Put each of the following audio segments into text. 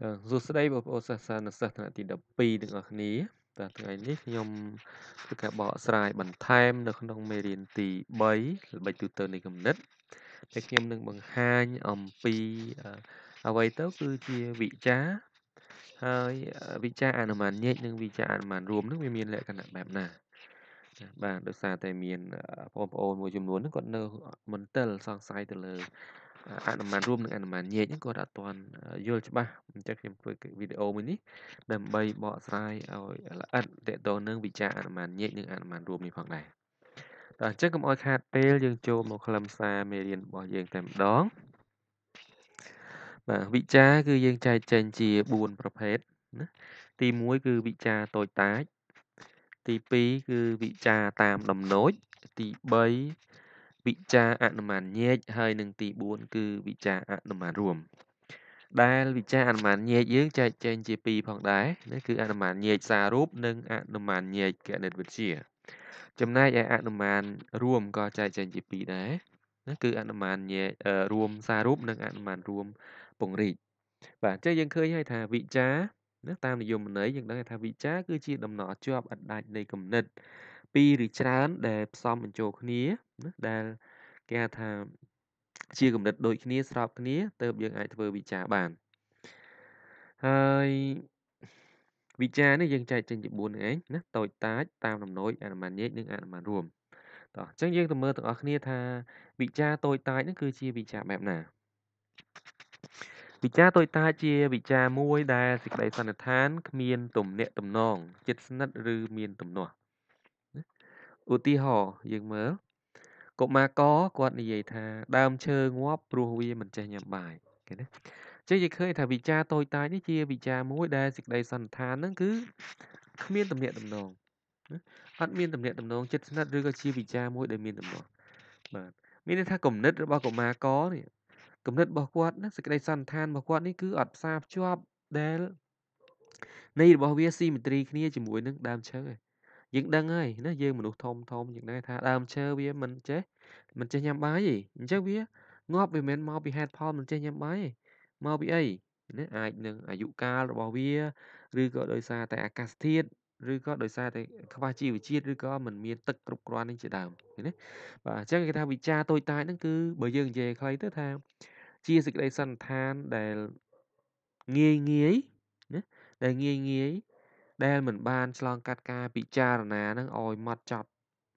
បាទសួស្តីបងប្អូនសាសនាសិស្សថ្នាក់ទី12ទាំងអស់គ្នាបាទថ្ងៃនេះខ្ញុំធ្វើការបកស្រាយបន្ថែម នៅក្នុងមេរៀនទី3ល្បិចទូទៅនៃគណិតដែលខ្ញុំនឹងបង្ហាញអំពី អ្វីទៅគឺជាវិចារហើយវិចារអនុមានញែកនិងវិចារអនុមានរួមនឹងវាមាន លក្ខណៈបែបណាបាទដោយសារតែមានបងប្អូនមួយចំនួនហ្នឹងគាត់នៅមន្ទិលសង្ស័យទៅលើអនុមានរួមនិងអនុមានញែកហ្នឹងគាត់អត់ទាន់យល់ច្បាស់អញ្ចឹងខ្ញុំធ្វើវីដេអូមួយនេះដើម្បីបកស្រាយឲ្យល្អិតតកតនឹង វិចារអនុមានញែកនិងអនុមានរួមនេះផងដែរតោះអញ្ចឹងកុំឲ្យខាតពេលយើងចូលមកខ្លឹមសារមេរៀនរបស់យើងតែម្ដងបាទវិចារគឺយើងចែកចែងជា4ប្រភេទណាទី1គឺវិចារតូចតាចទី2គឺវិចារតាមដំណោចទី3វិចារអនុមានញែកហើយនឹងទី4គឺវិចារអនុមានរួម ដែលវិចារអនុមានញែកយើងចែកចែងជា2ផងដែរនេះគឺអនុមានញែកសាររូបនិងអនុមានញែកគណិតវិទ្យាចំណែកឯអនុមានរួមក៏ចែកចែងជា2ដែរណាគឺអនុមានញែករួមសាររូបនិងអនុមានរួមពង្រីកបាទអញ្ចឹងយើងឃើញហើយថាវិចារណាតាមនិយមន័យយើងដឹងថាវិចារគឺជាដំណរជាប់អណ្ដាច់នៃគំនិតពីរឬច្រើន ដែលផ្សំបញ្ចូលគ្នាណាដែលគេហៅថាជាគំនិតដូចគ្នាស្របគ្នាទើបយើងអាចធ្វើវិចារបានហើយវិចារនេះយើងចែកចេញជា4ហ្នឹងឯងណាតូចតាច តាមដំណូចអនុមានញែកនិងអនុមានរួមតោះអញ្ចឹងយើងទៅមើលទាំងអស់គ្នា ថាវិចារតូចតាចហ្នឹងគឺជាវិចារបែបណាវិចារតូចតាចជាវិចារមួយ ដែលសេចក្តីសន្និដ្ឋាន គ្មាន ទំនាក់ទំនងចិត្តស្និទ្ធឬមានទំនាស់ឧទាហរណ៍យើងមើលកុមារកគាត់និយាយថាដើមឈើងាប់ព្រោះវាមិនចេះញ៉ាំបាយឃើញទេចឹងនិយាយឃើញថាវិចារតូចតាចនេះជាវិចារមួយដែលសេចក្តីសន្និដ្ឋានហ្នឹងគឺគ្មានទំនាក់ទំនងអត់មានទំនាក់ទំនងចិត្តស្និទ្ធឬក៏ជាវិចារមួយដែលមានទំនាស់បាទមានន័យថាគំនិតរបស់កុមារកនេះគំនិតរបស់គាត់ណាសេចក្តីសន្និដ្ឋានរបស់គាត់នេះគឺអត់ផ្សារភ្ជាប់ដែលនៃរបស់វាស៊ីមេត្រី គ្នាជាមួយនឹងដើមឈើឯងយើងដឹងហើយណាយើងមនុស្សធំធំយើងដឹងថាដើមឈើវាមិនចេះមិនចេះញ៉ាំបាយទេអញ្ចឹងវាងាប់វាមិនមកពីហេតុផលមិនចេះញ៉ាំបាយទេមកពីអីណាអាចនឹងអាយុកាលរបស់វាឬក៏ដោយសារតែអាកាសធាតុឬក៏ដោយសារតែខ្វះជីវជាតិឬក៏មិនមានទឹកគ្រប់គ្រាន់នឹងជាដើមណាបាទអញ្ចឹងគេថាវិចារតូចតាចហ្នឹងគឺបើយើងនិយាយខ្លីទៅថាជាសេចក្តីសន្និដ្ឋានដែលងាយងាយណាដែលងាយងាយដែលមិនបានឆ្លងកាត់ការពិចារណានឹងឲ្យម៉ត់ចត់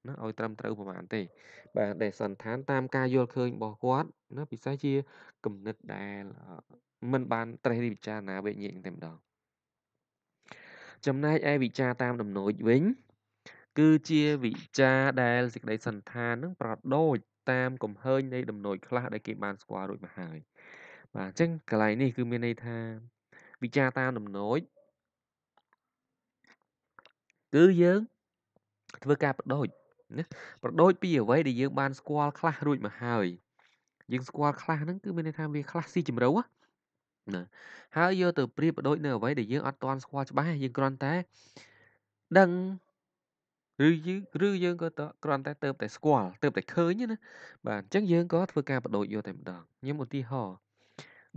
ណាឲ្យត្រឹមត្រូវ ប្រហែលទេបាទដែលសន្តានតាមការយល់ឃើញរបស់គាត់ណាពិសេសជាគំនិតដែលមិនបានត្រេះរិះពិចារណាវិញ្ញាណតែម្ដងចំណែកឯវិចារតាមដំណូចវិញ គឺជាវិចារដែលសេចក្តីសន្តាននឹង ប្រដូចតាមកំហើញនៃ ដំណូចខ្លះដែលគេបានស្គាល់រួចមកហើយ បាទអញ្ចឹងកន្លែងនេះគឺមានន័យថាវិចារតាមដំណូចគឺយើងធ្វើការប្រដូចណាប្រដូចពីអ្វីដែលយើងបានស្គាល់ខ្លះរួចមកហើយយើងស្គាល់ខ្លះហ្នឹងគឺមានន័យថាវាខ្លះស៊ីជម្រៅណាហើយយកទៅប្រៀបប្រដូចនៅអ្វីដែលយើងអត់ទាន់ស្គាល់ច្បាស់យើងគ្រាន់តែដឹងឬយើងឬយើងក៏គ្រាន់តែទៅតែស្គាល់ទៅតែឃើញណាបាទអញ្ចឹងយើងក៏ធ្វើការប្រដូចយកតែម្ដងខ្ញុំឧទាហរណ៍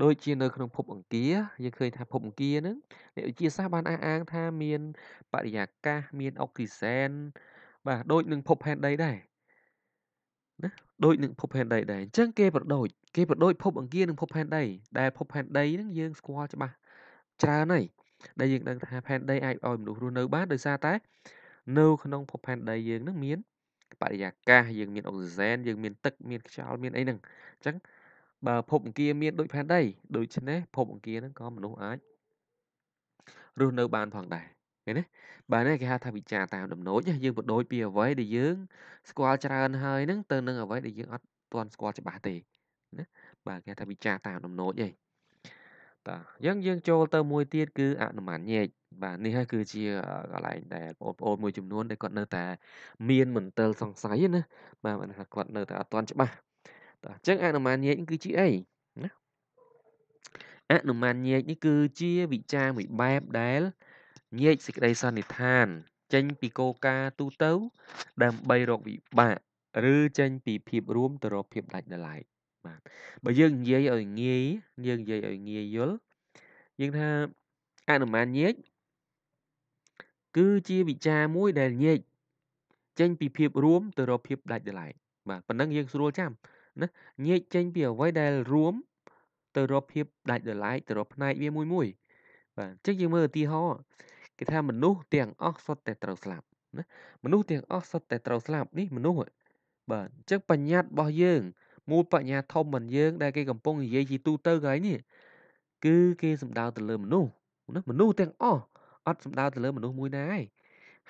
ដូចជានៅក្នុងភពអង្គារយើងឃើញថាភពអង្គារហ្នឹងអ្នកវិទ្យាសាស្ត្របានអះអាងថាមានបរិយាកាសមានអុកស៊ីសែនបាទដូចនឹងភពផែនដីដែរណាដូចនឹងភពផែនដីដែរអញ្ចឹងគេ ប្រដូចគេប្រដូចភព អង្គារនិងភពផែនដីដែលភពផែនដីហ្នឹងយើងស្គាល់ច្បាស់ច្រើនហើយដែលយើងដឹងថាផែនដីអាចឲ្យមនុស្សរស់នៅបានដោយសារតែ នៅក្នុងភពផែនដីយើងនឹងមានបរិយាកាសយើងមានអុកស៊ីសែនយើងមានទឹកមានខ្យល់មានអីហ្នឹងអញ្ចឹងបើភពអង្គារមានដូចផែនដីដូច្នេះភពអង្គារហ្នឹងក៏មនុស្សអាចរស់នៅបានផងដែរឃើញទេបាទនេះគេហៅថាវិចារតាមដំណោចយើងបដូរពីអ្វីដែលយើងស្គាល់ច្រើនហើយហ្នឹងទៅនឹងអ្វីដែលយើងអត់ទាន់ស្គាល់ច្បាស់ទេណាបាទគេថាវិចារតាមដំណោចឯងតាអញ្ចឹងយើងចូលទៅមួយទៀតគឺអនុម័តញែកបាទនេះហើយគឺជាកន្លែងដែលបងប្អូនមួយចំនួនដែលគាត់នៅតែមានមន្ទិលសង្ស័យណាបាទមិនថាគាត់នៅតែអត់ទាន់ច្បាស់បាទអញ្ចឹងអនុមានញែកគឺជាអីណាអនុមានញែកនេះគឺជាវិចារមួយបែបដែលញែកសេចក្តីសន្និដ្ឋាន ចេញពីគោលការណ៍ទូទៅ ដើម្បីរកវិបាកឬចេញ ពីភាពរួមទៅរកភាពដាច់ដライបាទបើយើងនិយាយឲ្យងាយយើងនិយាយឲ្យងាយយល់យើងថាអនុមានញែកគឺជាវិចារមួយដែលញែកចេញពីភាពរួមទៅរកភាពដាច់ដライបាទប៉ុណ្ណឹងយើងស្រួលចាំណាញែកចេញពីអ្វីដែលរួមទៅរកភាពដាច់ដライទៅរកផ្នែកវាមួយមួយបាទអញ្ចឹងយើងមើលឧទាហរណ៍គេថាមនុស្សទាំងអស់សុទ្ធតែត្រូវស្លាប់ណាមនុស្សទាំងអស់សុទ្ធតែត្រូវស្លាប់នេះមនុស្សបាទអញ្ចឹងបញ្ញត្តិរបស់យើងមូលបញ្ញា ធម៌របស់យើងដែល គេកំពុងនិយាយជាទូទៅកន្លែងនេះគឺគេសំដៅទៅលើមនុស្សណាមនុស្សទាំងអស់អត់សំដៅទៅលើមនុស្សមួយណាឯង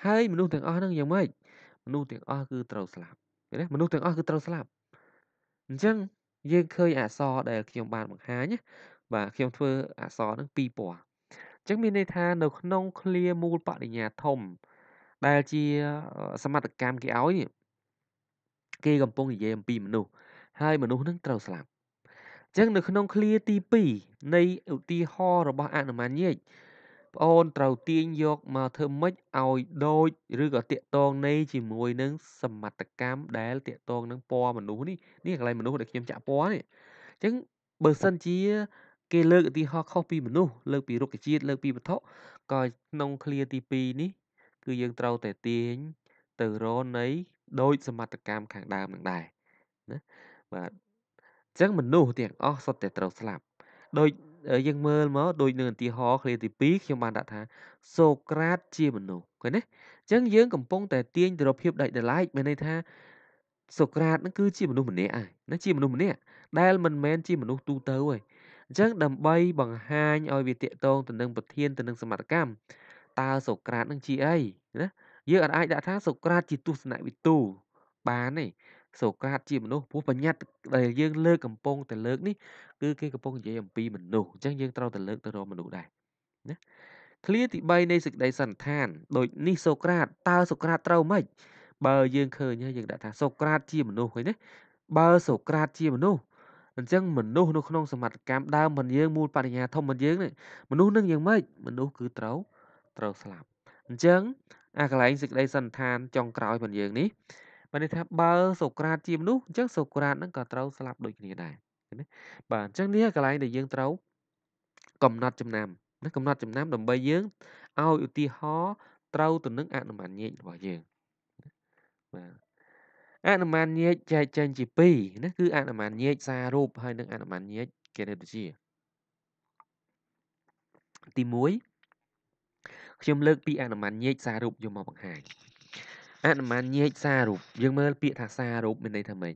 ហើយមនុស្សទាំងអស់ហ្នឹងយ៉ាងម៉េចមនុស្សទាំងអស់គឺត្រូវស្លាប់ឃើញទេមនុស្សទាំងអស់គឺត្រូវស្លាប់អញ្ចឹងយើងឃើញអក្សរដែលខ្ញុំបានបង្ហាញណាបាទខ្ញុំធ្វើអក្សរនឹងពីរពណ៌អញ្ចឹងមានន័យថានៅក្នុងឃ្លាមូលបរិញ្ញាធំដែលជាសមត្ថកម្មគេឲ្យនេះគេកំពុងនិយាយអំពីមនុស្សហើយមនុស្សនឹងត្រូវស្លាប់អញ្ចឹងនៅក្នុងឃ្លាទី2នៃឧទាហរណ៍របស់អនុមញ្ញិកប្អូនត្រូវទាញយកមកធ្វើម៉េចឲ្យដូចឬក៏តាកតងនៃជាមួយនឹងសមត្ថកម្មដែលតាកតងនឹងពណ៌មនុស្សនេះនេះកន្លែងមនុស្សដែលខ្ញុំចាក់ពណ៌នេះអញ្ចឹងបើសិនជាគេលើកឧទាហរណ៍ខុសពី មនុស្សលើកពីរុក្ខជាតិលើកពីវត្ថុក៏ក្នុងឃ្លាទី2នេះ គឺយើងត្រូវតែទាញទៅរកនៃដូចសមត្ថកម្មខាងដើមនឹងដែរណាបាទអញ្ចឹងមនុស្សទាំងអស់សុទ្ធតែត្រូវស្លាប់ដោយយើងមើលមកដូចនៅឧទាហរណ៍ឃ្លាទី2ខ្ញុំបានដាក់ថាសូក្រាត ជាមនុស្សឃើញទេអញ្ចឹងយើងកំពុងតែទាញទៅរកភាពដាច់ដライមានន័យថាសូក្រាតនឹងគឺជាមនុស្សម្នាក់ហើយណាជាមនុស្សម្នាក់ដែលមិនមែនជាមនុស្សទូទៅទេអញ្ចឹងដើម្បីបង្ហាញឲ្យវាតាកតងទៅនឹងប្រធានទៅនឹងសមត្ថកម្មតើសូក្រាតនឹងជាអីណាយើងអាចដាក់ថាសូក្រាត ជាទស្សនវិទូបានទេសូក្រាត ជាមនុស្សព្រោះបញ្ញត្តិដែលយើងលើកកំពុងតែលើកនេះគឺគេកំពុងនិយាយអំពីមនុស្សអញ្ចឹងយើងត្រូវតែលើកទៅរកមនុស្សដែរណាឃ្លាទី3នៃសេចក្តីសន្និដ្ឋានដូចនេះសូក្រាតតើសូក្រាតត្រូវមិនបើយើងឃើញហើយយើងដាក់ថាសូក្រាត ជាមនុស្សឃើញទេបើសូក្រាតជាមនុស្សអញ្ចឹងមនុស្សនៅក្នុងសមត្ថកម្មដើមរបស់យើងមូលបរិញ្ញាធំរបស់យើងនេះមនុស្សនឹងយ៉ាងម៉េចមនុស្សគឺត្រូវត្រូវស្លាប់អញ្ចឹងអាកន្លែងសេចក្តីសន្និដ្ឋានចុងក្រោយរបស់យើងនេះបានន័យថាបើសូក្រាតជាមនុស្សអញ្ចឹងសូក្រាតនឹងក៏ត្រូវស្លាប់ដូចគ្នាដែរណាបាទអញ្ចឹងនេះកន្លែងដែលយើងត្រូវ កំណត់ចំណាំណាកំណត់ចំណាំ ដើម្បីយើងឲ្យឧទាហរណ៍ត្រូវទៅនឹងអនុមានញែករបស់យើងបាទអនុមានញែកចែកចែងជា2ណាគឺអនុមានញែកសាររូបហើយនិងអនុមានញែកគណិតវិទ្យាទី1ខ្ញុំលើកពីអនុមានញែកសាររូបយកមកបង្ហាញអនុមានញែកសាររូបយើងមើលពាក្យថាសាររូបមានន័យថាម៉េច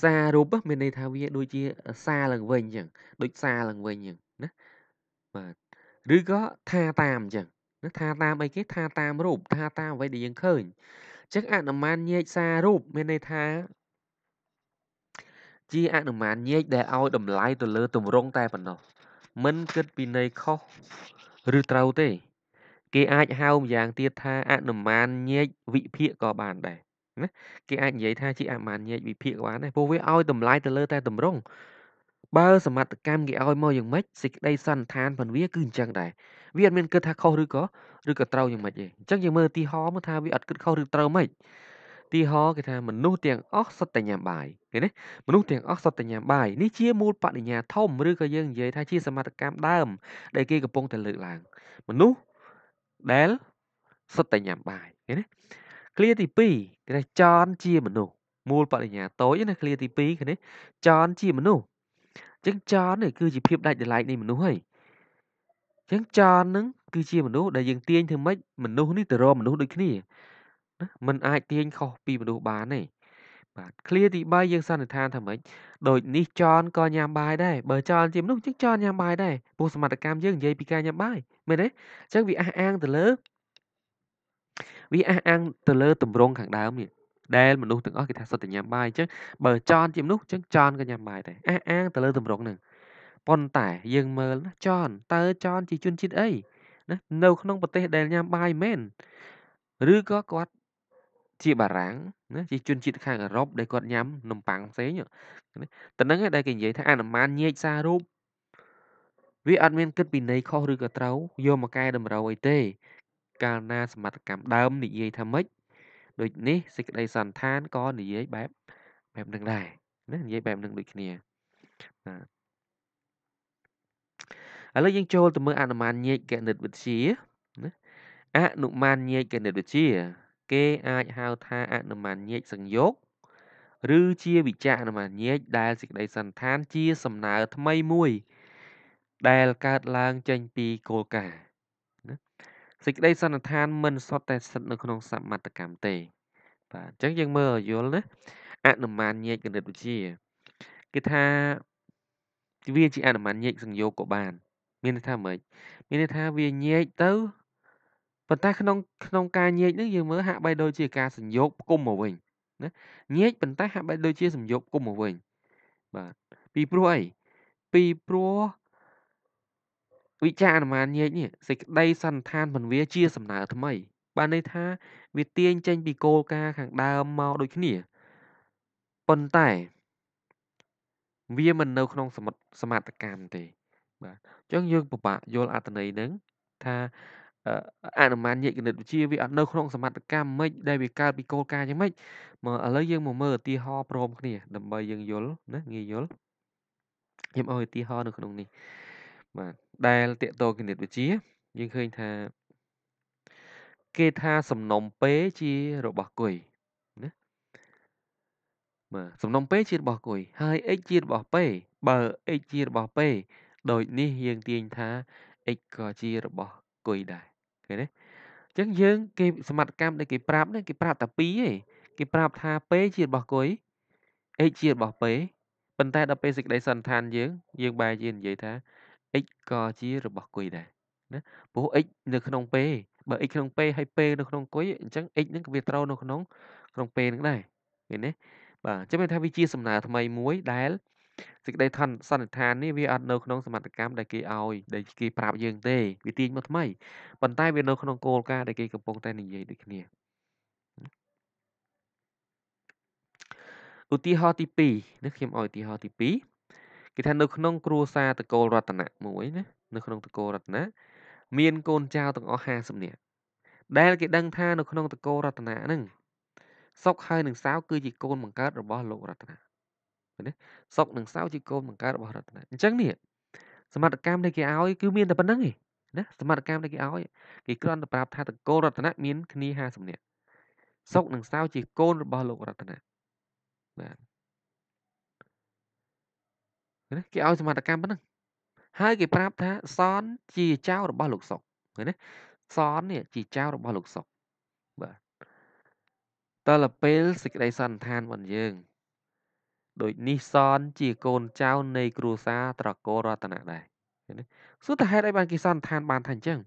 សាររូបមានន័យថាវាដូចជា សារឡើងវិញអញ្ចឹងដូចសារឡើងវិញអញ្ចឹងណាបាទឬក៏ថាតាមអញ្ចឹងណាថាតាមអីគេថាតាមរូប ថាតាមអ្វីដែលយើងឃើញអញ្ចឹងអនុមានញែកសាររូបមានន័យថាជាអនុមានញែកដែលឲ្យតម្លៃទៅលើទម្រង់តែប៉ុណ្ណោះមិនគិតពីន័យខុសឬត្រូវទេគេអាចហៅម្យ៉ាងទៀតថាអនុមានញែកវិភាគក៏បានដែរណាគេអាចនិយាយថាជាអមាញែកវិភាគក៏បានដែរព្រោះវាឲ្យតម្លៃទៅលើតែទម្រង់បើសមត្ថកម្មគេឲ្យមកយ៉ាងម៉េចសេចក្តីសន្និដ្ឋានរបស់វាគឺអញ្ចឹងដែរវាអត់មានគិតថាខុសឬក៏ឬក៏ត្រូវយ៉ាងម៉េចទេអញ្ចឹងយើងមើលឧទាហរណ៍មកថាវាអត់គិតខុសឬត្រូវម៉េចឧទាហរណ៍គេថាមនុស្សទាំងអស់សុទ្ធតែញ៉ាំបាយឃើញទេមនុស្សទាំងអស់សុទ្ធតែញ៉ាំបាយនេះជាមូលបដិញ្ញាធំឬក៏យើងនិយាយថាជាសមត្ថកម្មដើមដែលគេកំពុងតែលើកឡើងមនុស្សដែលសុទ្ធតែញ៉ាំបាយឃើញទេឃ្លាទី2គេថាចនជាមនុស្សមូលបរិញ្ញាតូចណាឃ្លាទី2គេនេះចនជាមនុស្សអញ្ចឹងចននេះគឺជាភាពដាច់ដライនៃមនុស្សហើយអញ្ចឹងចននឹងគឺជាមនុស្សដែលយើងទាញធ្វើម៉េចមនុស្សនេះទៅរកមនុស្សដូចគ្នាណាมันអាចទាញខុសពីមនុស្សបានទេបាទឃ្លាទី3យើងសន្និដ្ឋានថាម៉េចដូចនេះចនក៏ញ៉ាំបាយដែរបើចនជាមនុស្សអញ្ចឹងចនញ៉ាំបាយដែរព្រោះសមត្ថកម្មយើងនិយាយពីការញ៉ាំបាយមែនទេអញ្ចឹងវាអះអាងទៅលើវាអះអាងទៅលើទម្រង់ខាងដើមនេះដែលមនុស្សទាំងអស់គេថាសុទ្ធតែញ៉ាំបាយអញ្ចឹងបើចន់ជាមនុស្សអញ្ចឹងចន់ក៏ញ៉ាំបាយដែរអះអាងទៅលើទម្រង់ហ្នឹងប៉ុន្តែយើងមើលណាចន់តើចន់ជាជនជាតិអីណានៅក្នុងប្រទេសដែលញ៉ាំបាយមែនឬក៏គាត់ជាបារាំងណាជាជនជាតិខាងអឺរ៉ុបដែលគាត់ញ៉ាំ នំប៉័ងផ្សេងតែនឹងដែលគេនិយាយថាអនុមានញែកសាររូបវាអត់មានគិតពីន័យខុសឬក៏ត្រូវយកមកកែតម្រូវអីទេកាលណាសមត្ថកម្មដើមនិយាយថាម៉េចដូចនេះសេចក្តីសន្តានក៏និយាយបែបបែបនឹងដែរណានិយាយបែបនឹងដូចគ្នាបាទឥឡូវយើងចូលទៅមើលអនុមានញាយគណិតវិទ្យាណាអនុមានញាយគណិតវិទ្យាគេអាចហៅថាអនុមានញាយ සං យោគឬជាវិចារអនុមានញាយដែលសេចក្តីសន្តានជាសំណើថ្មីមួយ ដែលកើតឡើងចេញពីគោលការណ៍សេចក្តីសន្និដ្ឋានមិនសុទ្ធតែស្ថិតនៅក្នុងសមត្ថកម្មទេ បាទអញ្ចឹងយើងមើលឲ្យយល់ណាអនុមានញែកគណិតវិទ្យាគឺថាវាជាអនុមានញែកសង្យោគក៏បានមានន័យថាម៉េចមានន័យថាវាញែកទៅប៉ុន្តែក្នុងក្នុងការញែកនេះយើងមើលហាក់បីដូចជាការសង្យោគផ្គុំមកវិញណាញែកប៉ុន្តែហាក់បីដូចជាសង្យោគផ្គុំមកវិញបាទពីព្រោះអីពីព្រោះវិចារអនុមានញែកនេះសេចក្តីសន្និដ្ឋានមិនវាជាសំណើថ្មី បានន័យថា វាទាញចេញ ពីគោលការណ៍ខាងដើមមកដូចគ្នាប៉ុន្តែវាមិននៅក្នុងសមត្ថសមត្ថកម្មទេ បាទអញ្ចឹងយើងពិបាកយល់អត្ថន័យនឹងថាអនុមានញែកគណិតវិទ្យាវាអត់នៅ ក្នុងសមត្ថកម្មមិនដែលវាកើតពីគោលការណ៍យ៉ាងម៉េចមកឥឡូវយើងមកមើលឧទាហរណ៍ព្រមគ្នាដើម្បីយើងយល់ណាងាយយល់ខ្ញុំឲ្យឧទាហរណ៍នៅក្នុងនេះបាទដែលតេតតគណិតវិទ្យាយើងឃើញថាគេថាសំណុំពេជារបស់គុយណាបាទសំណុំពេជារបស់គុយហើយ x ជារបស់ពេបើ x ជារបស់ពេដូចនេះយើងទាញថា x ក៏ជារបស់គុយដែរឃើញទេអញ្ចឹងយើងគេសមត្ថកម្មដែលគេប្រាប់នេះគេប្រាប់តែ2ទេគេប្រាប់ថាពេជារបស់គុយ x ជារបស់ពេប៉ុន្តែដល់ពេលសេចក្តីសន្និដ្ឋានយើង យើង បែរជានិយាយថា x ក៏ជារបស់គុយដែរណាព្រោះ x នៅក្នុង p បើ x ក្នុង p ហើយ p នៅក្នុងគុយអញ្ចឹង x ហ្នឹងក៏វាត្រូវនៅក្នុងក្នុង p ហ្នឹងដែរឃើញទេបាទអញ្ចឹងមានថាវាជាសំណើថ្មីមួយដែលសេចក្តីឋានសន្និដ្ឋាននេះវាអត់នៅក្នុងសមត្ថកម្មដែលគេឲ្យដែលគេប្រាប់យើងទេវាទាញមកថ្មីប៉ុន្តែ វានៅក្នុងគោលការណ៍ដែលគេកំពុងតែនិយាយដូចគ្នាឧទាហរណ៍ទី2នេះខ្ញុំឲ្យឧទាហរណ៍ទី2គេថានៅក្នុងគ្រួសារតកូលរតនៈមួយណានៅ ក្នុងតកូលរតនៈមានកូនចៅទាំងអស់50នាក់ដែលគេដឹងថានៅក្នុងតកូលរតនៈហ្នឹងសុកហើយនឹងសាវគឺជាកូនបង្កើតរបស់លោករតនៈណាសុកនឹងសាវជាកូនបង្កើតរបស់រតនៈអញ្ចឹងនេះសមត្ថកម្មដែលគេឲ្យគឺមានតែប៉ុណ្្នឹងឯងណាសមត្ថកម្មដែលគេឲ្យគេគ្រាន់តែប្រាប់ថាតកូលរតនៈមានគ្នា50នាក់សុកនឹងសាវជាកូនរបស់ លោករតនៈបាទណាគេឲ្យសមត្ថកម្មប៉ុណ្ណឹងហើយគេប្រាប់ថាសនជាចៅរបស់លោកសុកឃើញទេសននេះជាចៅរបស់លោកសុកបាទតើលពេលសេចក្តីសន្និដ្ឋានរបស់យើងដូចនេះសនជាកូនចៅនៃគ្រួសារត្រកូលរតនៈដែរឃើញទេសួរតើហេតុអីបានគេសន្និដ្ឋានបានថាអញ្ចឹង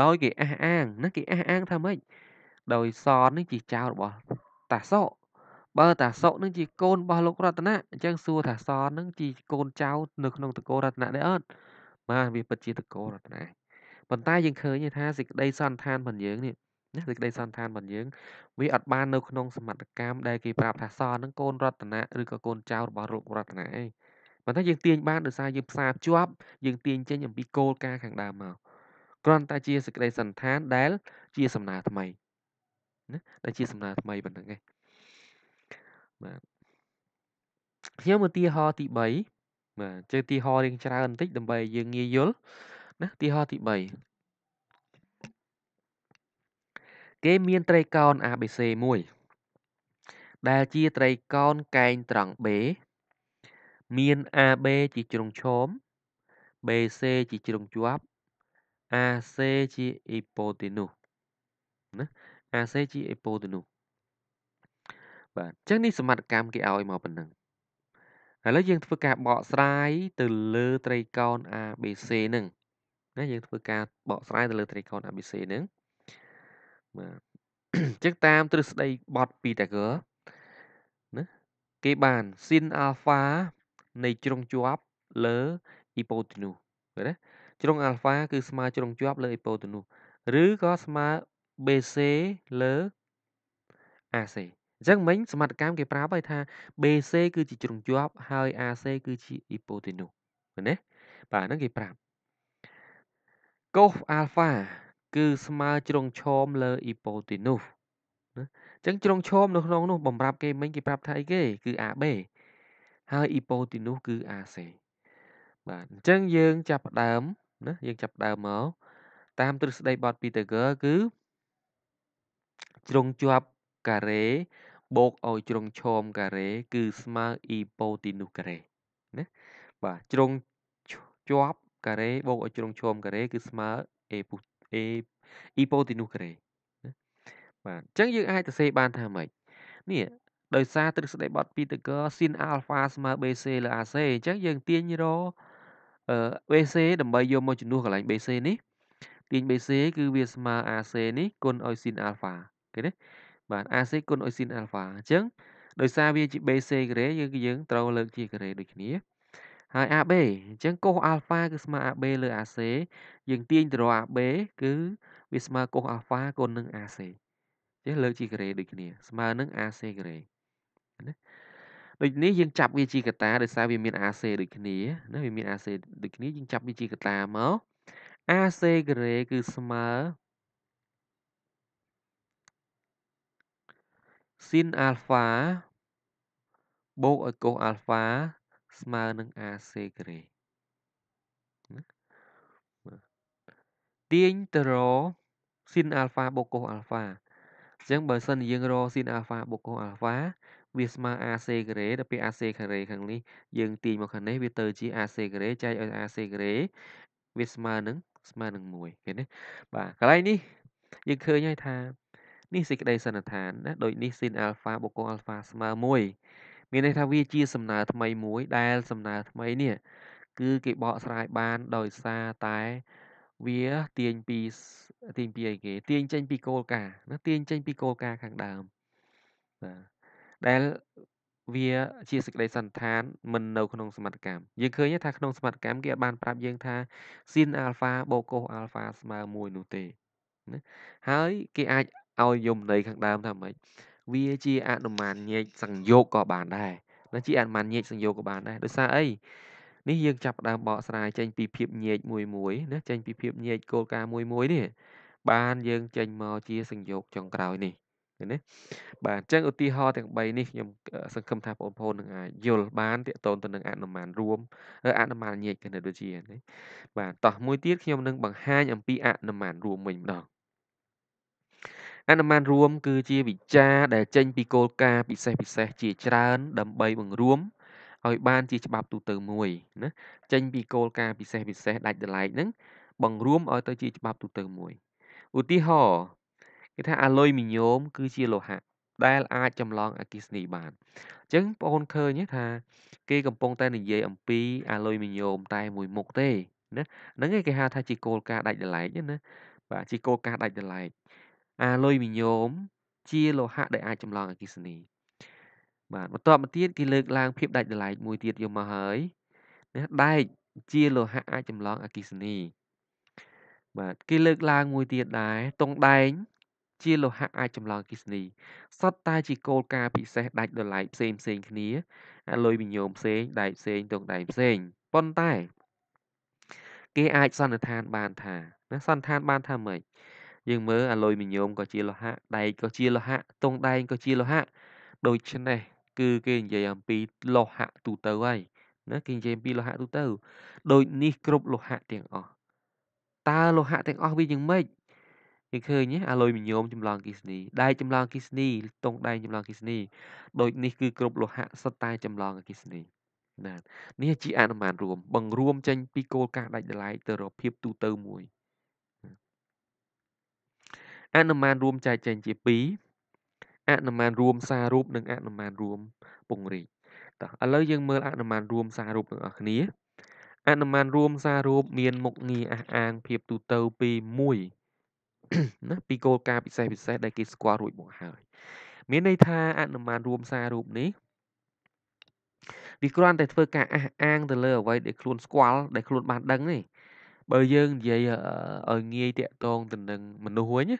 ដោយគេអះអាងណាគេអះអាងថាម៉េចដោយសននេះជាចៅរបស់តាសោបើតាសុកនឹងជាកូនរបស់លោករតនៈអញ្ចឹងសួរថាសនឹងជាកូនចៅនៅក្នុងតកោរតនៈដែរអត់បាទវាពិតជាតកោរតនៈប៉ុន្តែយើងឃើញថាសេចក្តីសន្តានរបស់យើងនេះណាសេចក្តីសន្តានរបស់យើង វាអត់បាននៅក្នុងសមត្ថកម្មដែលគេប្រាប់ថាសនឹងកូនរតនៈឬក៏កូនចៅរបស់លោករតនៈឯងប៉ុន្តែយើងទាញបានដោយសារយើងផ្សារភ្ជាប់យើងទាញចេញអំពីគោលការណ៍ខាងដើមមកគ្រាន់តែជាសេចក្តីសន្តានដែល ជា សំណើថ្មីណាដែលជាសំណើថ្មីប៉ុណ្្នឹងឯងបាទខ្ញុំឧទាហរណ៍ទី3បាទជើឧទាហរណ៍រៀងច្រើនបន្តិចដើម្បីយើងងាយយល់ណាឧទាហរណ៍ទី3គេមានត្រីកោណ ABC 1ដែលជាត្រីកោណកែងត្រង់ B មាន AB ជាជ្រុងឈោម BC ជាជ្រុងជាប់ AC ជាអ៊ីប៉ូតេនូសណា AC ជាអ៊ីប៉ូតេនូសបាទអញ្ចឹងនេះសមត្ថកម្មគេឲ្យមកប៉ុណ្ណឹងឥឡូវយើងធ្វើការបកស្រាយទៅលើត្រីកោណ ABC ហ្នឹងណាយើងធ្វើការបកស្រាយទៅលើត្រីកោណ ABC ហ្នឹងបាទចឹងតាមទ្រឹស្ដីបត់ Pythagore ណាគេបាន sin alpha នៃជ្រុងជាប់លើ hypotenuse ឃើញទេជ្រុង alpha គឺស្មើជ្រុងជាប់លើ hypotenuse ឬក៏ស្មើ BC លើ AC អញ្ចឹងមិញសមត្ថកម្មគេប្រាប់ហើយថា BC គឺជាជ្រុងជាប់ហើយ AC គឺជា hypotenuse ឃើញទេបាទហ្នឹងគេប្រាប់កុស alpha គឺស្មើជ្រុងឈោមលើ hypotenuse ណាអញ្ចឹងជ្រុងឈោមនៅក្នុងនោះបំរាប់ គេមិញគេប្រាប់ថាអីគេ គឺ AB ហើយ hypotenuse គឺ AC បាទអញ្ចឹងយើងចាប់ផ្ដើមណាយើងចាប់ផ្ដើមមកតាម ទ្រឹស្ដីបត Pythagore គឺជ្រុងជាប់ការ៉េបូកឲ្យជ្រុងឈោមការ៉េគឺស្មើអ៊ីប៉ូទីនូសការ៉េណាបាទជ្រុងជាប់ការ៉េបូកឲ្យជ្រុងឈោមការ៉េគឺស្មើអេពុអេអ៊ីប៉ូទីនូសការ៉េណាបាទអញ្ចឹងយើងអាចសរសេរបានថាម៉េចនេះដោយសារទ្រឹស្ដីបត់ពីតកស៊ីនអាល់ហ្វាស្មើ BC លើ AC អញ្ចឹងយើងទាញរអឺ BC ដើម្បីយកមកជំនួសកន្លែង BC នេះទាញ BC គឺវាស្មើ AC នេះគុណឲ្យស៊ីនអាល់ហ្វាឃើញទេបាទអាស៊ីគុណអ៊ុយស៊ីនអាល់ហ្វាអញ្ចឹងដោយសារវាជា BC ការ៉េយើងយើងត្រូវលើកជាការ៉េដូចគ្នាហើយ AB អញ្ចឹងកុស alpha គឺស្មើ AB លើ AC យើងទាញទៅរក AB គឺវាស្មើកុស alpha គុណនឹង AC ចេះលើកជាការ៉េដូចគ្នាស្មើនឹង AC ការ៉េណាដូចនេះយើងចាប់វាជាកតាដោយសារវាមាន AC ដូចគ្នាណាវាមាន AC ដូចគ្នាយើងចាប់វាជាកតាមក AC ការ៉េគឺស្មើស៊ីនអាល់ហ្វាបូកឲ្យកូសអាល់ហ្វាស្មើនឹង AC ការ៉េទាញទៅរកស៊ីនអាល់ហ្វាបូកកូសអាល់ហ្វាអញ្ចឹងបើសិនយើងរកស៊ីនអាល់ហ្វាបូកកូសអាល់ហ្វាវាស្មើ AC ការ៉េដល់ពេល AC ការ៉េខាងនេះយើងទាញមកខាងនេះវាទៅជា AC ការ៉េចែកឲ្យ AC ការ៉េវាស្មើនឹងស្មើនឹង1ឃើញទេបាទកន្លែងនេះយើងឃើញហើយថានេះសេចក្តីសន្និដ្ឋានណាដូចនេះស៊ីនអាល់ហ្វាបុគ្គលអាល់ហ្វាស្មើ1មានន័យថាវាជាសំណើថ្មីមួយ ដែលសំណើថ្មីនេះគឺគេបកស្រាយបាន ដោយសារតែវាទាញពីទាញពីអីគេ ទាញចេញពីគោលការណ៍ណាទាញចេញពីគោលការណ៍ខាងដើមបាទដែលវាជាសេចក្តីសន្តានមិននៅ ក្នុងសមត្ថកម្មយើងឃើញថាក្នុងសមត្ថកម្មគេអាចបានប្រាប់យើងថាស៊ីនអាល់ហ្វាបូកូសអាល់ហ្វាស្មើ1នោះទេណាហើយគេអាចឲ្យយមន័យខាងដើមថាម៉េចវាជាអនុមានញែកសង្យោគក៏បានដែរណាជា អនុមានញែកសង្យោគក៏បានដែរដោយសារអីនេះយើងចាប់ដើមបកស្រាយចេញពីភាពញែកមួយមួយណាចេញពីភាពញែកគោលការណ៍មួយមួយនេះបានយើងចេញមកជាសង្យោគចុងក្រោយនេះណាបាទអញ្ចឹងឧទាហរណ៍ទាំង3នេះខ្ញុំសង្ឃឹមថាបងប្អូននឹងអាចយល់បានទាក់ទងទៅនឹងអនុមានរួមឬអនុមានញែកគណិតវិទ្យានេះបាទតោះមួយទៀតខ្ញុំនឹងបង្ហាញអំពីអនុមានរួមវិញម្ដងអនុមានរួម គឺជាវិចារដែលចេញពីគោលការណ៍ពិសេសពិសេសជាច្រើន ដើម្បីបង្រួមឲ្យបានជាច្បាប់ទូទៅមួយណាចេញពីគោលការណ៍ពិសេសពិសេសដាច់ដលែកហ្នឹងបង្រួមឲ្យទៅជាច្បាប់ទូទៅមួយឧទាហរណ៍គេថាអាលុយមីញ៉ូមគឺជាលោហៈដែលអាចចម្លងអគិសនីបានអញ្ចឹងបងអូនឃើញថាគេកំពុង តែនិយាយអំពីអាលុយមីញ៉ូមតែមួយមុខទេណាហ្នឹងគេហៅថាជាគោលការណ៍ដាច់ដលែកណាបាទជាគោលការណ៍ដាច់ដលែកអាលុយមីញ៉ូម ជាលោហៈដែលអាចចម្លងអគ្គិសនីបាទបន្ទាប់មកទៀតគេលើកឡើងភាពដាច់ដライមួយទៀតយកមកហើយណាដែកជាលោហៈអាចចម្លងអគ្គិសនីបាទគេលើកឡើងមួយទៀតដែរតុងដែង ជាលោហៈអាចចម្លងអគ្គិសនីសតតែជាគោលការណ៍ពិសេសដាច់ដライផ្សេងផ្សេងគ្នាអាលុយមីញ៉ូមផ្សេងដែកផ្សេងតុងដែងផ្សេងប៉ុន្តែ គេអាចសន្និដ្ឋានបានថាណាសន្និដ្ឋានបានថាម៉េចយើងមើលអាលុយមីញ៉ូមក៏ជាលោហៈដែកក៏ជាលោហៈទង់ដែងក៏ជាលោហៈដូច្នេះ គឺគេនិយាយអំពីលោហៈទូទៅហើយណាគេនិយាយអំពីលោហៈទូទៅ ដូចនេះគ្រប់លោហៈទាំងអស់តើលោហៈទាំងអស់វាយ៉ាងម៉េចគេឃើញអាលុយមីញ៉ូមចម្លងគីសនីដែកចម្លងគីសនីទង់ដែងចម្លងគីសនីដូចនេះគឺគ្រប់លោហៈសុទ្ធតែចម្លងគីសនីណានេះជាអនុមានរួម បង្រួមចេញពីគោលការណ៍ដាច់ដライទៅរកភាពទូទៅមួយអនុមានរួមចែកចែងជា2អនុមានរួមសាររូបនិងអនុមានរួមពង្រីកតោះឥឡូវយើងមើលអនុមានរួមសាររូបទាំងអស់គ្នាអនុមានរួមសាររូបមានមុខងារអះអាង ភាពទូទៅពី1ណាពីគោលការណ៍ពិសេសពិសេសដែលគេស្គាល់រួចមកហើយ មានន័យថាអនុមានរួមសាររូបនេះវាគ្រាន់តែធ្វើការអះអាងទៅលើអ្វីដែលខ្លួនស្គាល់ដែលខ្លួនបានដឹងទេបើយើងនិយាយឲ្យងាយតាក់ទងទៅនឹងមនុស្សវិញ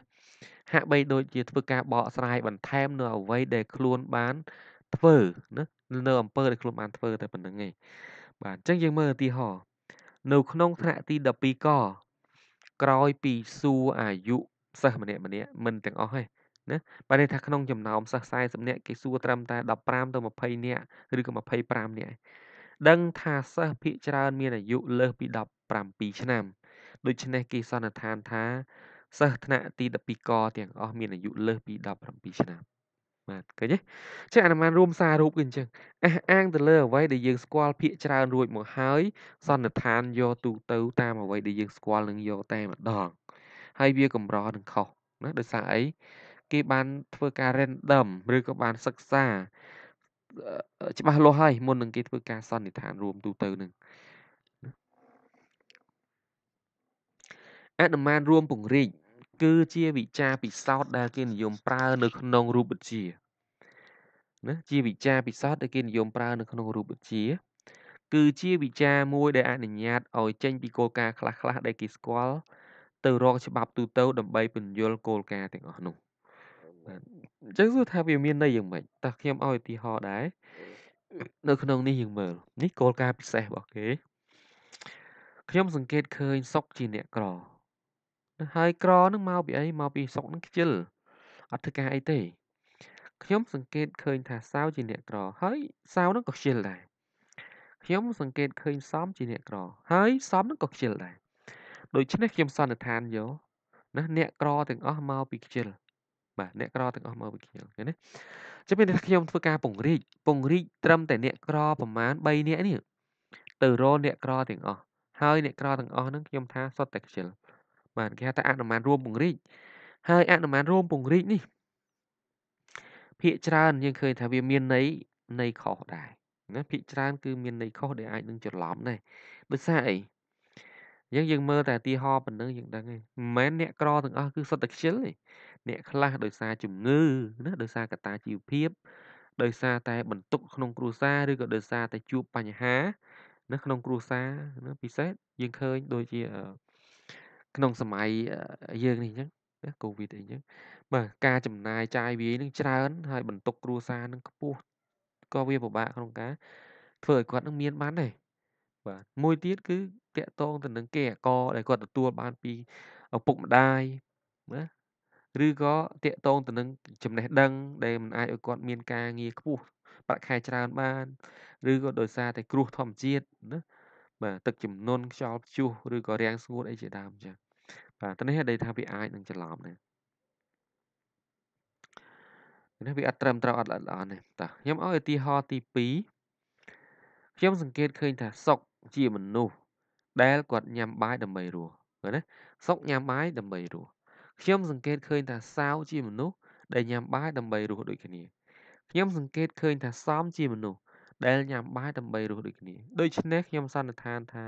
ហាក់បីដូចជាធ្វើការបកស្រាយបន្ថែមនៅអ្វីដែលខ្លួនបាន ធ្វើណានៅអំពើដែលខ្លួនបានធ្វើ តែប៉ុណ្្នឹងឯងបាទអញ្ចឹងយើងមើលឧទាហរណ៍នៅ ក្នុងថ្នាក់ទី12កក្រោយពីសួរអាយុសិស្សម្នាក់ម្នាក់មិនទាំងអស់ទេណាបើនេះថាក្នុងចំណោមសិស្ស40នាក់គេសួរត្រឹមតែ15ទៅ20នាក់ឬក៏25នាក់ដឹងថាសិស្សភាគច្រើនមានអាយុលើសពី17ឆ្នាំដូច្នេះគេសន្និដ្ឋានថាសិស្សថ្នាក់ទី12កទាំងអស់មានអាយុលើសពី17ឆ្នាំបាទឃើញទេចឹងអាមានរួមសាររូបគឺអញ្ចឹងអះអាងទៅលើអ្វីដែលយើងស្គាល់ភាកច្រើនរួចមកហើយសន្និដ្ឋានយកទូទៅតាមអ្វីដែលយើងស្គាល់នឹងយកតែម្ដង ហើយវាកម្រនឹងខុសណាដោយសារអីគេបានធ្វើការ random ឬក៏បានសិក្សាច្បាស់លាស់ហើយមុននឹងគេធ្វើការសន្និដ្ឋានរួមទូទៅនឹងអនុមានរួមពង្រីកគឺជាវិចាពិសោធន៍ដែលគេនិយមប្រើ នៅក្នុងរូបវិទ្យាណាជាវិចាពិសោធន៍ដែលគេនិយមប្រើនៅក្នុងរូបវិទ្យាគឺជាវិចាមួយដែលអនុញ្ញាតឲ្យចេញពីគោលការណ៍ខ្លះៗដែលគេស្គាល់ទៅរកច្បាប់ទូទៅដើម្បីពន្យល់គោលការណ៍ទាំងអស់នោះបាទអញ្ចឹងគឺថាវាមានន័យយ៉ាងម៉េចតើខ្ញុំឲ្យឧទាហរណ៍ដែរនៅក្នុងនេះយើងមើលនេះគោលការណ៍ពិសេសរបស់គេខ្ញុំសង្កេតឃើញសុកជាអ្នកក្រហើយក្រនឹងមកពីអីមកពីសុកនឹងខ្ជិលអត់ធ្វើការអីទេខ្ញុំសង្កេតឃើញថាសាវជាអ្នកក្រ ហើយសាវនឹងក៏ខ្ជិលដែរខ្ញុំសង្កេតឃើញសំជាអ្នកក្រ ហើយសំនឹងក៏ខ្ជិលដែរដូច្នេះខ្ញុំសន្និដ្ឋានយកណាអ្នកក្រ ទាំងអស់មកពីខ្ជិលបាទអ្នកក្រ ទាំងអស់មកពីខ្ជិលឃើញទេចាំមានថាខ្ញុំធ្វើការពង្រីកពង្រីកត្រឹមតែអ្នកក្រ ប្រមាណ3នាក់នេះទៅរកអ្នកក្រទាំងអស់ហើយអ្នកក្រទាំងអស់នឹងខ្ញុំថាសុទ្ធតែខ្ជិលបាទគេហៅថាអនុមានរួមពង្រីកហើយអនុមានរួមពង្រីកនេះភាកច្រើនយើងឃើញថាវាមានន័យន័យខុសដែរណាភាកច្រើនគឺ មានន័យខុសដែលអាចនឹងច្រឡំដែរដូចសារអីអញ្ចឹងយើងមើលតែទីហោប៉ុណ្ណឹងយើងដឹងហើយមិនមែនអ្នកក្រទាំងអស់គឺសុទ្ធតែខ្ជិលទេអ្នកខ្លះដោយសារជំងឺណាដោយសារកត្តាជីវភាព ដោយសារតែបន្ទុកក្នុងគ្រួសារឬក៏ដោយសារតែជួបបញ្ហា នៅក្នុងគ្រួសារណាពិសេសយើងឃើញដូចជាក្នុងសម័យយើងនេះអញ្ចឹងណាកូវីដអីអញ្ចឹងបាទការចំណាយចាយវាយនឹងច្រើន ហើយបន្ទុកគ្រួសារនឹងខ្ពស់ក៏វាពិបាកក្នុងការធ្វើឲ្យគាត់នឹងមានបានដែរបាទមួយទៀតគឺតកតងទៅនឹងគេអកដែលគាត់ទទួលបានពីឪពុកម្ដាយណាឬក៏តកតងទៅនឹងចំណេះដឹង ដែលមិនអាចឲ្យគាត់មានការងារខ្ពស់ប្រាក់ខែច្រើនបានឬក៏ដោយសារតែគ្រោះធម្មជាតិណាបាទទឹកជំនន់ខ្យល់ព្យុះឬក៏រាំងស្ងួតអីជាដើមចឹងបាទតែនេះន័យថាវាអាចនឹងច្រឡំណានេះវាអត់ត្រឹមត្រូវអត់ល្អល្អនេះតាខ្ញុំឲ្យឧទាហរណ៍ទី2ខ្ញុំសង្កេតឃើញថាសុកជាមនុស្សដែលគាត់ញ៉ាំបាយដើម្បីរស់ឃើញណាសុកញ៉ាំបាយដើម្បីរស់ខ្ញុំសង្កេតឃើញ ថាសាវជាមនុស្សដែលញ៉ាំបាយដើម្បីរស់ដូចគ្នាខ្ញុំសង្កេតឃើញថាសំជាមនុស្សដែលញ៉ាំបាយដើម្បីរស់ដូចគ្នា ដូច្នេះខ្ញុំសន្និដ្ឋានថា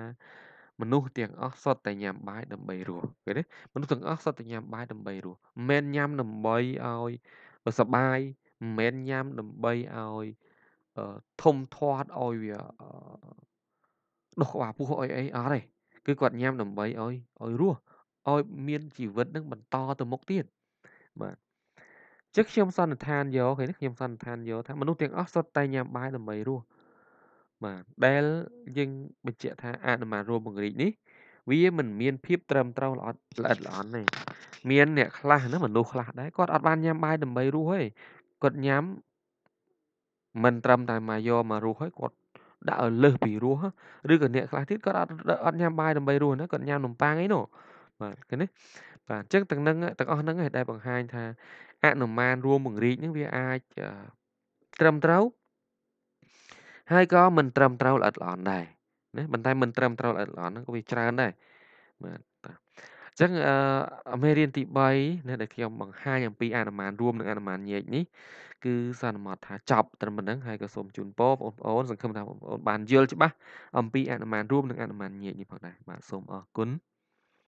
មនុស្សទាំងអស់សុទ្ធតែញ៉ាំបាយដើម្បីរស់ឃើញទេមនុស្សទាំងអស់សុទ្ធតែញ៉ាំបាយដើម្បីរស់មិនមែនញ៉ាំដើម្បីឲ្យសបាយមិនមែនញ៉ាំដើម្បីឲ្យធំធាត់ឲ្យវាដុសក្បាលពោះឲ្យអីអត់ទេគឺគាត់ញ៉ាំដើម្បីឲ្យឲ្យរស់ឲ្យមានជីវិតនឹងបន្តទៅមុខទៀតបាទចឹងខ្ញុំសន្និដ្ឋានយកឃើញខ្ញុំសន្និដ្ឋានយកថាមនុស្សទាំងអស់សុទ្ធតែញ៉ាំបាយដើម្បីរស់បាទដែលយើងបញ្ជាក់ថាអនុមានរួមពង្រីកនេះ វាមិនមានភាពត្រឹមត្រូវល្អល្អិតល្អន់ទេមានអ្នកខ្លះណាមនុស្សខ្លះដែរគាត់អត់បានញ៉ាំបាយដើម្បីរស់ទេគាត់ញ៉ាំមិនត្រឹមតែមកយកមករស់ហើយគាត់ដាក់ឲ្យលើសពីរស់ឬក៏អ្នកខ្លះទៀតគាត់អត់អត់ញ៉ាំបាយដើម្បីរស់ណាគាត់ញ៉ាំនំប៉័ងអីនោះបាទឃើញទេបាទអញ្ចឹងទាំងនឹងទាំងអស់ហ្នឹងឯងដែលបង្ហាញថាអនុមានរួមពង្រីកហ្នឹងវាអាចត្រឹមត្រូវហើយក៏មិនត្រឹមត្រូវល្អិតល្អន់ដែរណាប៉ុន្តែមិនត្រឹមត្រូវល្អិតល្អន់ហ្នឹងក៏វាច្រើនដែរបាទតាអញ្ចឹងអមេរៀនទី3ណាដែលខ្ញុំបង្ហាញអំពីអនុមានរួមនិងអនុមានញែកនេះគឺសន្មតថាចប់ត្រឹមប៉ុណ្្នឹងហើយក៏សូមជូនពរបងប្អូនសង្ឃឹមថាបងប្អូនបានយល់ច្បាស់អំពីអនុមានរួមនិងអនុមានញែកនេះផងដែរបាទសូមអរគុណ